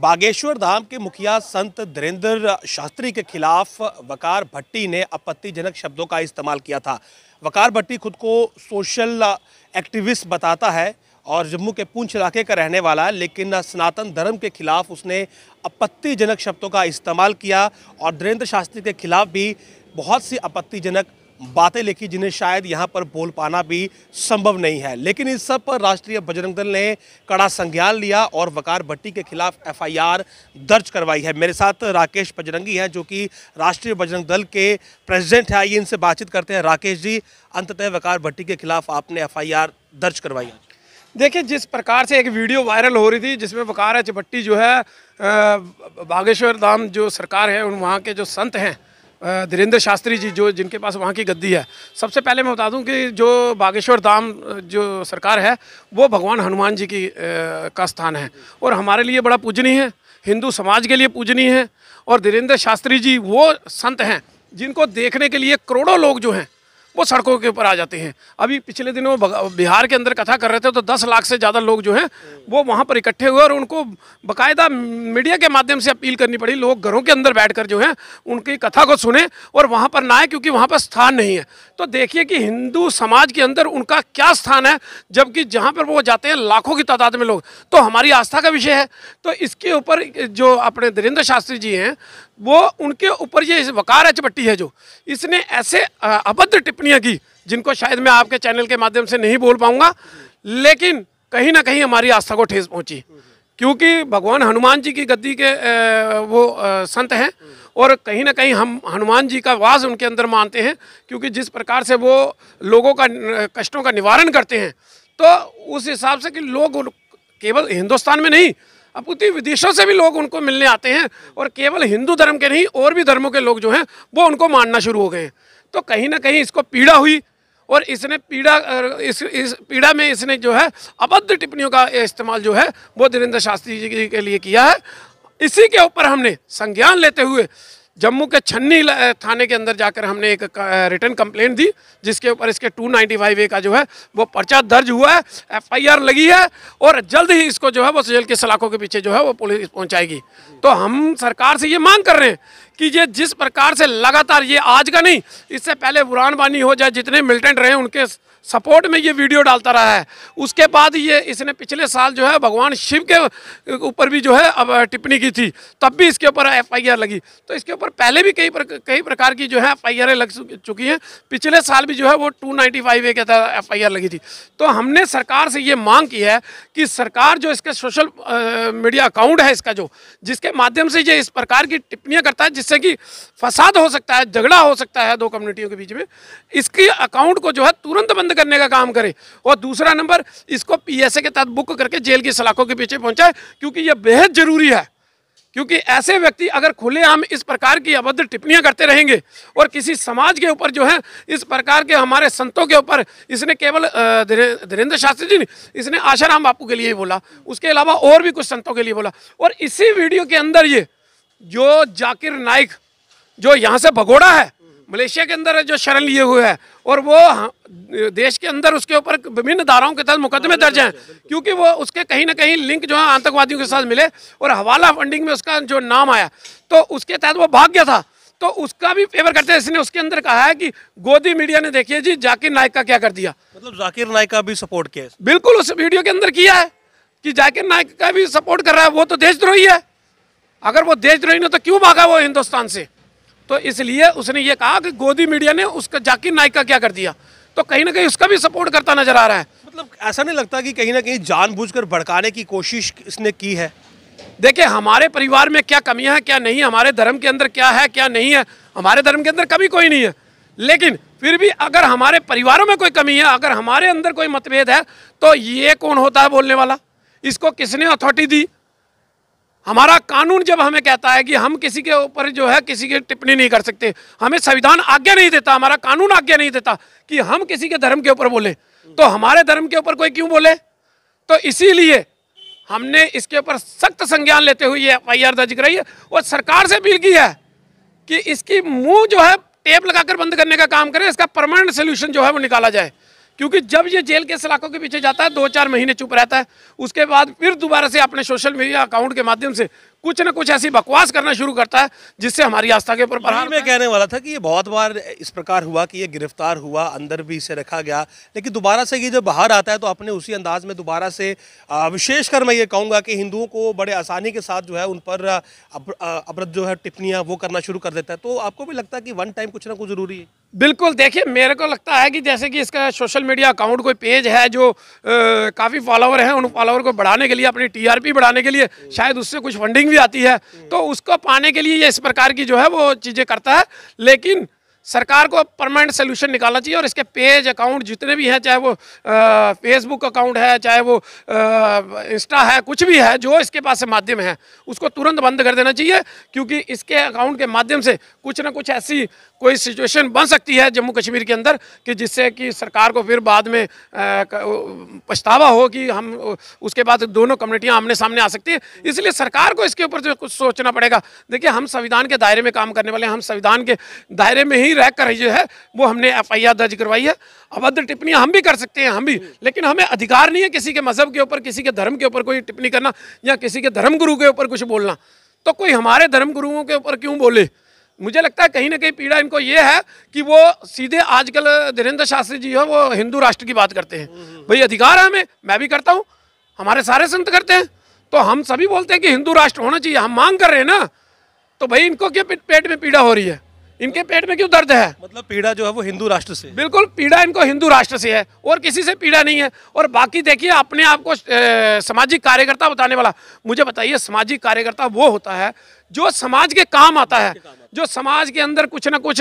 बागेश्वर धाम के मुखिया संत धीरेन्द्र शास्त्री के खिलाफ वकार भट्टी ने आपत्तिजनक शब्दों का इस्तेमाल किया था वकार भट्टी खुद को सोशल एक्टिविस्ट बताता है और जम्मू के पूंछ इलाके का रहने वाला है लेकिन सनातन धर्म के खिलाफ उसने आपत्तिजनक शब्दों का इस्तेमाल किया और धीरेन्द्र शास्त्री के खिलाफ भी बहुत सी आपत्तिजनक बातें लिखी जिन्हें शायद यहाँ पर बोल पाना भी संभव नहीं है लेकिन इस सब पर राष्ट्रीय बजरंग दल ने कड़ा संज्ञान लिया और वकार भट्टी के खिलाफ एफआईआर दर्ज करवाई है मेरे साथ राकेश बजरंगी हैं जो कि राष्ट्रीय बजरंग दल के प्रेसिडेंट हैं आइए इनसे बातचीत करते हैं राकेश जी अंततः वकार भट्टी के खिलाफ आपने एफ दर्ज करवाई है देखिए जिस प्रकार से एक वीडियो वायरल हो रही थी जिसमें वकार भट्टी जो है बागेश्वर धाम जो सरकार है उन वहाँ के जो संत हैं धीरेन्द्र शास्त्री जी जो जिनके पास वहाँ की गद्दी है सबसे पहले मैं बता दूं कि जो बागेश्वर धाम जो सरकार है वो भगवान हनुमान जी की का स्थान है और हमारे लिए बड़ा पूजनीय है हिंदू समाज के लिए पूजनीय है और धीरेन्द्र शास्त्री जी वो संत हैं जिनको देखने के लिए करोड़ों लोग जो हैं वो सड़कों के ऊपर आ जाते हैं अभी पिछले दिनों बिहार के अंदर कथा कर रहे थे तो दस लाख से ज़्यादा लोग जो हैं वो वहाँ पर इकट्ठे हुए और उनको बाकायदा मीडिया के माध्यम से अपील करनी पड़ी लोग घरों के अंदर बैठ कर जो है उनकी कथा को सुने और वहाँ पर ना आए क्योंकि वहाँ पर स्थान नहीं है तो देखिए कि हिंदू समाज के अंदर उनका क्या स्थान है जबकि जहाँ पर वो जाते हैं लाखों की तादाद में लोग तो हमारी आस्था का विषय है तो इसके ऊपर जो अपने धीरेन्द्र शास्त्री जी हैं वो उनके ऊपर ये वकार है चपट्टी है जो इसने ऐसे अभद्र टिप्पणियाँ की जिनको शायद मैं आपके चैनल के माध्यम से नहीं बोल पाऊँगा लेकिन कहीं ना कहीं हमारी आस्था को ठेस पहुँची क्योंकि भगवान हनुमान जी की गद्दी के वो संत हैं और कहीं ना कहीं हम हनुमान जी का वास उनके अंदर मानते हैं क्योंकि जिस प्रकार से वो लोगों का कष्टों का निवारण करते हैं तो उस हिसाब से कि लोग केवल हिंदुस्तान में नहीं अपूर्ति विदेशों से भी लोग उनको मिलने आते हैं और केवल हिंदू धर्म के नहीं और भी धर्मों के लोग जो हैं वो उनको मानना शुरू हो गए हैं तो कहीं ना कहीं इसको पीड़ा हुई और इसने पीड़ा इस इस पीड़ा में इसने जो है अबद्ध टिप्पणियों का इस्तेमाल जो है वो धीरेन्द्र शास्त्री जी के लिए किया है इसी के ऊपर हमने संज्ञान लेते हुए जम्मू के छन्नी थाने के अंदर जाकर हमने एक रिटर्न कंप्लेन दी जिसके ऊपर इसके 295 ए का जो है वो पर्चा दर्ज हुआ है एफआईआर लगी है और जल्द ही इसको जो है वो जेल के सलाखों के पीछे जो है वो पुलिस पहुंचाएगी तो हम सरकार से ये मांग कर रहे हैं कि ये जिस प्रकार से लगातार ये आज का नहीं इससे पहले बुरानबानी हो जाए जितने मिलिटेंट रहे उनके सपोर्ट में ये वीडियो डालता रहा है उसके बाद ये इसने पिछले साल जो है भगवान शिव के ऊपर भी जो है अब टिप्पणी की थी तब भी इसके ऊपर एफआईआर लगी तो इसके ऊपर पहले भी कई कई प्रकार की जो है एफ लग चुकी हैं पिछले साल भी जो है वो टू नाइन्टी फाइव ए के तहत एफ लगी थी तो हमने सरकार से ये मांग की है कि सरकार जो इसके सोशल मीडिया अकाउंट है इसका जो जिसके माध्यम से ये इस प्रकार की टिप्पणियाँ करता है जिससे कि फसाद हो सकता है झगड़ा हो सकता है दो कम्युनिटियों के बीच में इसकी अकाउंट को जो है तुरंत बंद करने का काम करे और दूसरा नंबर इसको पीएसए के तहत बुक करके जेल की सलाखों के पीछे पहुंचाए क्योंकि यह बेहद जरूरी है क्योंकि ऐसे व्यक्ति अगर खुलेआम इस प्रकार की अभद्र टिप्पणियां करते रहेंगे और किसी समाज के ऊपर जो है इस प्रकार के हमारे संतों के ऊपर इसने केवल धीरेन्द्र शास्त्री जी ने इसने आशाराम बापू के लिए ही बोला उसके अलावा और भी कुछ संतों के लिए बोला और इसी वीडियो के अंदर ये जो जाकिर नाइक जो यहाँ से भगोड़ा है मलेशिया के अंदर जो शरण लिए हुए है और वो देश के अंदर उसके ऊपर विभिन्न धाराओं के तहत मुकदमे दर्ज हैं क्योंकि वो उसके कहीं ना कहीं लिंक जो है आतंकवादियों के साथ मिले और हवाला फंडिंग में उसका जो नाम आया तो उसके तहत वो भाग गया था तो उसका भी फेवर करते हैं इसने उसके अंदर कहा है कि गोदी मीडिया ने देखिए जी जाकिर नायक का क्या कर दिया मतलब जाकिर नायक का भी सपोर्ट किया बिल्कुल उस वीडियो के अंदर किया है कि जाकिर नायक का भी सपोर्ट कर रहा है वो तो देशद्रोही है अगर वो देशद्रोही ने तो क्यों भागा वो हिंदुस्तान से तो इसलिए उसने ये कहा कि गोदी मीडिया ने उसका जाकिर नाइक का क्या कर दिया तो कहीं ना कहीं उसका भी सपोर्ट करता नजर आ रहा है मतलब ऐसा नहीं लगता कि कहीं ना कहीं जानबूझकर भड़काने की कोशिश इसने की है देखिए हमारे परिवार में क्या कमियां हैं क्या नहीं है हमारे धर्म के अंदर क्या है क्या नहीं है हमारे धर्म के अंदर कमी कोई नहीं है लेकिन फिर भी अगर हमारे परिवारों में कोई कमी है अगर हमारे अंदर कोई मतभेद है तो ये कौन होता है बोलने वाला इसको किसने अथॉरिटी दी हमारा कानून जब हमें कहता है कि हम किसी के ऊपर जो है किसी की टिप्पणी नहीं कर सकते हमें संविधान आज्ञा नहीं देता हमारा कानून आज्ञा नहीं देता कि हम किसी के धर्म के ऊपर बोले तो हमारे धर्म के ऊपर कोई क्यों बोले तो इसीलिए हमने इसके ऊपर सख्त संज्ञान लेते हुए ये एफ दर्ज कराई है और सरकार से अपील की है कि इसकी मुंह जो है टेप लगाकर बंद करने का काम करें इसका परमानेंट सोल्यूशन जो है वो निकाला जाए क्योंकि जब ये जेल के सलाखों के पीछे जाता है दो चार महीने चुप रहता है उसके बाद फिर दोबारा से अपने सोशल मीडिया अकाउंट के माध्यम से कुछ ना कुछ ऐसी बकवास करना शुरू करता है जिससे हमारी आस्था के ऊपर बरहार में कहने वाला था कि ये बहुत बार इस प्रकार हुआ कि ये गिरफ्तार हुआ अंदर भी इसे रखा गया लेकिन दोबारा से ये जब बाहर आता है तो अपने उसी अंदाज में दोबारा से विशेषकर मैं ये कहूँगा कि हिंदुओं को बड़े आसानी के साथ जो है उन पर अपरत जो है टिप्पणियाँ वो करना शुरू कर देता है तो आपको भी लगता है कि वन टाइम कुछ ना कुछ ज़रूरी है बिल्कुल देखिए मेरे को लगता है कि जैसे कि इसका सोशल मीडिया अकाउंट कोई पेज है जो काफ़ी फॉलोवर हैं उन फॉलोअर को बढ़ाने के लिए अपनी टीआरपी बढ़ाने के लिए शायद उससे कुछ फंडिंग भी भी आती है तो उसको पाने के लिए ये इस प्रकार की जो है वो चीज़ें करता है लेकिन सरकार को परमानेंट सोल्यूशन निकालना चाहिए और इसके पेज अकाउंट जितने भी हैं चाहे वो फेसबुक अकाउंट है चाहे वो इंस्टा है कुछ भी है जो इसके पास से माध्यम है उसको तुरंत बंद कर देना चाहिए क्योंकि इसके अकाउंट के माध्यम से कुछ ना कुछ ऐसी कोई सिचुएशन बन सकती है जम्मू कश्मीर के अंदर कि जिससे कि सरकार को फिर बाद में पछतावा हो कि हम उसके बाद दोनों कम्युनिटियाँ आमने सामने आ सकती है इसलिए सरकार को इसके ऊपर जो कुछ सोचना पड़ेगा देखिए हम संविधान के दायरे में काम करने वाले हैं हम संविधान के दायरे में ही रह कर जो है वो हमने एफ दर्ज करवाई है अभद्र टिप्पणियाँ हम भी कर सकते हैं हम भी लेकिन हमें अधिकार नहीं है किसी के मजहब के ऊपर किसी के धर्म के ऊपर कोई टिप्पणी करना या किसी के धर्म गुरु के ऊपर कुछ बोलना तो कोई हमारे धर्म गुरुओं के ऊपर क्यों बोले मुझे लगता है कहीं ना कहीं पीड़ा इनको ये है कि वो सीधे आजकल धीरेन्द्र शास्त्री जी हैं वो हिंदू राष्ट्र की बात करते हैं हम्म, हम्म। भाई अधिकार है हमें मैं भी करता हूँ हमारे सारे संत करते हैं तो हम सभी बोलते हैं कि हिंदू राष्ट्र होना चाहिए हम मांग कर रहे हैं ना तो भाई इनको क्यों पेट में पीड़ा हो रही है इनके पेट में क्यों दर्द है मतलब पीड़ा जो है वो हिंदू राष्ट्र से बिल्कुल पीड़ा इनको हिंदू राष्ट्र से है और किसी से पीड़ा नहीं है और बाकी देखिए अपने आप को सामाजिक कार्यकर्ता बताने वाला मुझे बताइए सामाजिक कार्यकर्ता वो होता है जो समाज के काम आता है जो समाज के अंदर कुछ ना कुछ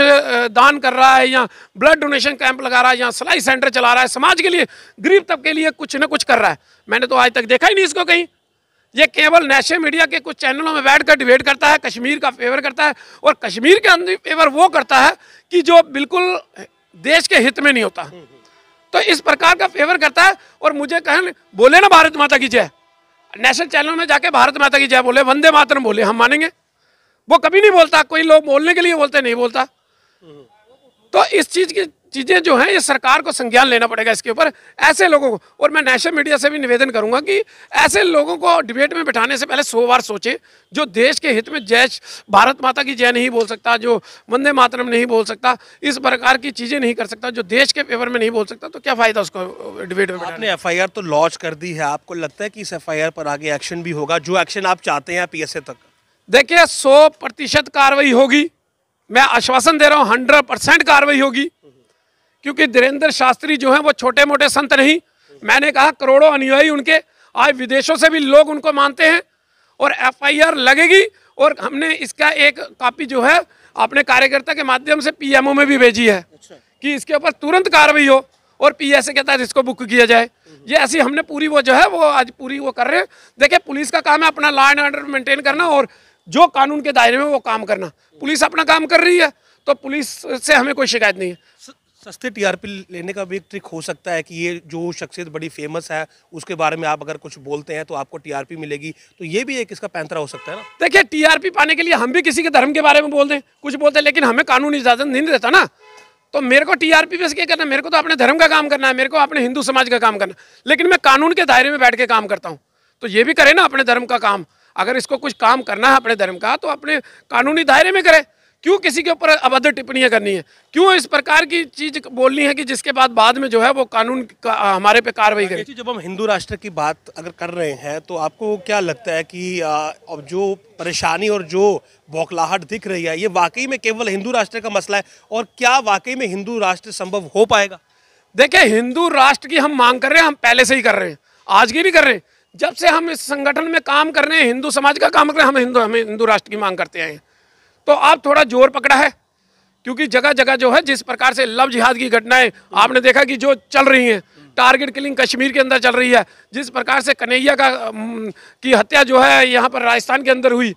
दान कर रहा है या ब्लड डोनेशन कैंप लगा रहा है या सिलाई सेंटर चला रहा है समाज के लिए गरीब तबके लिए कुछ ना कुछ कर रहा है मैंने तो आज तक देखा ही नहीं इसको कहीं ये केवल नेशनल मीडिया के कुछ चैनलों में बैठ कर डिबेट करता है कश्मीर का फेवर करता है और कश्मीर के अंदर फेवर वो करता है कि जो बिल्कुल देश के हित में नहीं होता तो इस प्रकार का फेवर करता है और मुझे कहें बोले ना भारत माता की जय नेशनल चैनल में जाके भारत माता की जय बोले वंदे मातरम बोले हम मानेंगे वो कभी नहीं बोलता कोई लोग बोलने के लिए बोलते नहीं बोलता तो इस चीज़ की चीज़ें जो हैं ये सरकार को संज्ञान लेना पड़ेगा इसके ऊपर ऐसे लोगों को और मैं नेशनल मीडिया से भी निवेदन करूंगा कि ऐसे लोगों को डिबेट में बिठाने से पहले सौ बार सोचे जो देश के हित में जय भारत माता की जय नहीं बोल सकता जो वंदे मातरम नहीं बोल सकता इस प्रकार की चीज़ें नहीं कर सकता जो देश के पेपर में नहीं बोल सकता तो क्या फ़ायदा उसको डिबेट में आपने एफ तो लॉन्च कर दी है आपको लगता है कि इस एफ पर आगे एक्शन भी होगा जो एक्शन आप चाहते हैं पी तक देखिए 100 प्रतिशत कार्रवाई होगी मैं आश्वासन दे रहा हूँ हंड्रेड परसेंट कार्रवाई होगी क्योंकि धीरेन्द्र शास्त्री जो हैं वो छोटे मोटे संत नहीं मैंने कहा करोड़ों अनुयायी उनके आज विदेशों से भी लोग उनको मानते हैं और एफआईआर लगेगी और हमने इसका एक कापी जो है अपने कार्यकर्ता के माध्यम से पीएमओ में भी भेजी है अच्छा। कि इसके ऊपर तुरंत कार्रवाई हो और पी एस के तहत इसको बुक किया जाए ये ऐसी हमने पूरी वो जो है वो आज पूरी वो कर रहे हैं देखिए पुलिस का काम है अपना लॉ एंड ऑर्डर मेंटेन करना और जो कानून के दायरे में वो काम करना पुलिस अपना काम कर रही है तो पुलिस से हमें कोई शिकायत नहीं है सस्ते टीआरपी लेने का भी एक ट्रिक हो सकता है कि ये जो शख्सियत बड़ी फेमस है उसके बारे में आप अगर कुछ बोलते हैं तो आपको टीआरपी मिलेगी तो ये भी एक इसका पैंतरा हो सकता है ना देखिए टीआरपी पाने के लिए हम भी किसी के धर्म के बारे में बोल दें कुछ बोलते हैं लेकिन हमें कानून इजाज़त नहीं देता ना तो मेरे को टीआरपी पे क्या करना मेरे को तो अपने धर्म का काम करना है मेरे को अपने हिंदू समाज का काम करना लेकिन मैं कानून के दायरे में बैठ के काम करता हूँ तो ये भी करे ना अपने धर्म का काम अगर इसको कुछ काम करना है अपने धर्म का तो अपने कानूनी दायरे में करे क्यों किसी के ऊपर अभद्र टिप्पणियाँ करनी है क्यों इस प्रकार की चीज़ बोलनी है कि जिसके बाद बाद में जो है वो कानून का, हमारे पे कार्रवाई करे जब हम हिंदू राष्ट्र की बात अगर कर रहे हैं तो आपको क्या लगता है कि अब जो परेशानी और जो बौखलाहट दिख रही है ये वाकई में केवल हिंदू राष्ट्र का मसला है और क्या वाकई में हिंदू राष्ट्र संभव हो पाएगा देखिए हिंदू राष्ट्र की हम मांग कर रहे हैं हम पहले से ही कर रहे हैं आज की भी कर रहे हैं जब से हम इस संगठन में काम कर रहे हैं हिंदू समाज का काम कर रहे हैं हम हिंदू हमें हिंदू राष्ट्र की मांग करते हैं तो आप थोड़ा जोर पकड़ा है क्योंकि जगह जगह जो है जिस प्रकार से लव जिहाद की घटनाएं आपने देखा कि जो चल रही हैं टारगेट किलिंग कश्मीर के अंदर चल रही है जिस प्रकार से कन्हैया का की हत्या जो है यहाँ पर राजस्थान के अंदर हुई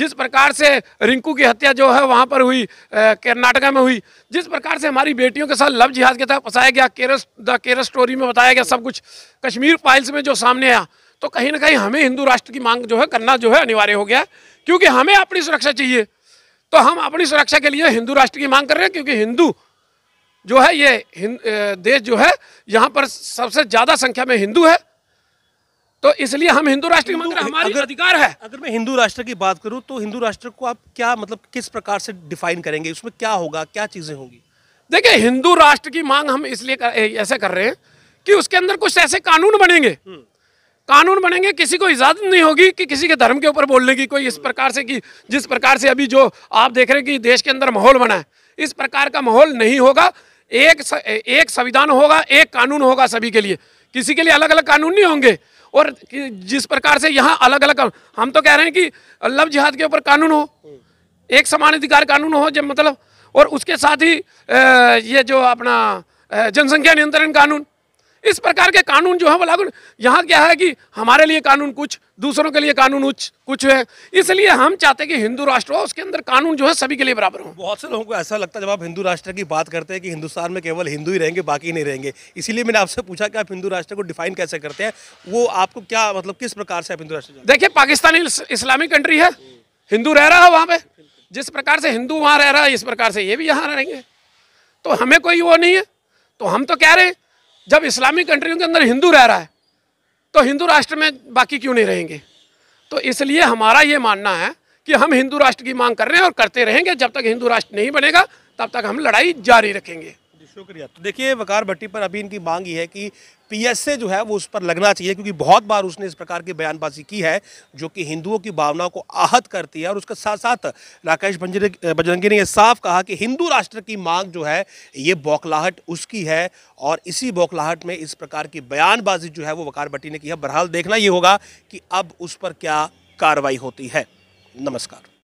जिस प्रकार से रिंकू की हत्या जो है वहाँ पर हुई कर्नाटका में हुई जिस प्रकार से हमारी बेटियों के साथ लव जिहाद के तहत फंसाया गया केरस द केरस स्टोरी में बताया गया सब कुछ कश्मीर फाइल्स में जो सामने आया तो कहीं ना कहीं हमें हिंदू राष्ट्र की मांग जो है करना जो है अनिवार्य हो गया क्योंकि हमें अपनी सुरक्षा चाहिए तो हम अपनी सुरक्षा के लिए हिंदू राष्ट्र की मांग कर रहे हैं क्योंकि हिंदू जो है ये देश जो है यहाँ पर सबसे ज़्यादा संख्या में हिंदू है तो इसलिए हम हिंदू राष्ट्र की मांग रहे हैं अधिकार है अगर मैं हिंदू राष्ट्र की बात करूँ तो हिंदू राष्ट्र को आप क्या मतलब किस प्रकार से डिफाइन करेंगे उसमें क्या होगा क्या चीज़ें होंगी देखिए हिंदू राष्ट्र की मांग हम इसलिए ऐसे कर रहे हैं कि उसके अंदर कुछ ऐसे कानून बनेंगे हम्म। कानून बनेंगे किसी को इजाज़त नहीं होगी कि किसी के धर्म के ऊपर बोलने की कोई इस प्रकार से कि जिस प्रकार से अभी जो आप देख रहे हैं कि देश के अंदर माहौल बना है इस प्रकार का माहौल नहीं होगा एक स, एक संविधान होगा एक कानून होगा सभी के लिए किसी के लिए अलग अलग कानून नहीं होंगे और जिस प्रकार से यहाँ अलग अलग हम तो कह रहे हैं कि लव जिहाद के ऊपर कानून हो एक समान अधिकार कानून हो जब मतलब और उसके साथ ही ये जो अपना जनसंख्या नियंत्रण कानून इस प्रकार के कानून जो है वो लागू यहाँ क्या है कि हमारे लिए कानून कुछ दूसरों के लिए कानून कुछ कुछ है इसलिए हम चाहते हैं कि हिंदू राष्ट्र हो उसके अंदर कानून जो है सभी के लिए बराबर हो बहुत से लोगों को ऐसा लगता है जब आप हिंदू राष्ट्र की बात करते हैं कि हिंदुस्तान में केवल हिंदू ही रहेंगे बाकी नहीं रहेंगे इसीलिए मैंने आपसे पूछा कि आप हिंदू राष्ट्र को डिफाइन कैसे करते हैं वो आपको क्या मतलब किस प्रकार से आप हिंदू राष्ट्र देखिए पाकिस्तानी इस्लामिक कंट्री है हिंदू रह रहा है वहाँ पर जिस प्रकार से हिंदू वहाँ रह रहा है इस प्रकार से ये भी यहाँ रहेंगे तो हमें कोई वो नहीं है तो हम तो कह रहे हैं जब इस्लामिक कंट्रियों के अंदर हिंदू रह रहा है तो हिंदू राष्ट्र में बाकी क्यों नहीं रहेंगे तो इसलिए हमारा ये मानना है कि हम हिंदू राष्ट्र की मांग कर रहे हैं और करते रहेंगे जब तक हिंदू राष्ट्र नहीं बनेगा तब तक हम लड़ाई जारी रखेंगे शुक्रिया तो देखिए वकार भट्टी पर अभी इनकी मांग ये है कि पीएसए जो है वो उस पर लगना चाहिए क्योंकि बहुत बार उसने इस प्रकार की बयानबाजी की है जो कि हिंदुओं की भावनाओं को आहत करती है और उसके साथ साथ राकेश बजरंगी ने यह साफ कहा कि हिंदू राष्ट्र की मांग जो है ये बौखलाहट उसकी है और इसी बौखलाहट में इस प्रकार की बयानबाजी जो है वो वकार भट्टी ने की है बहरहाल देखना ये होगा कि अब उस पर क्या कार्रवाई होती है नमस्कार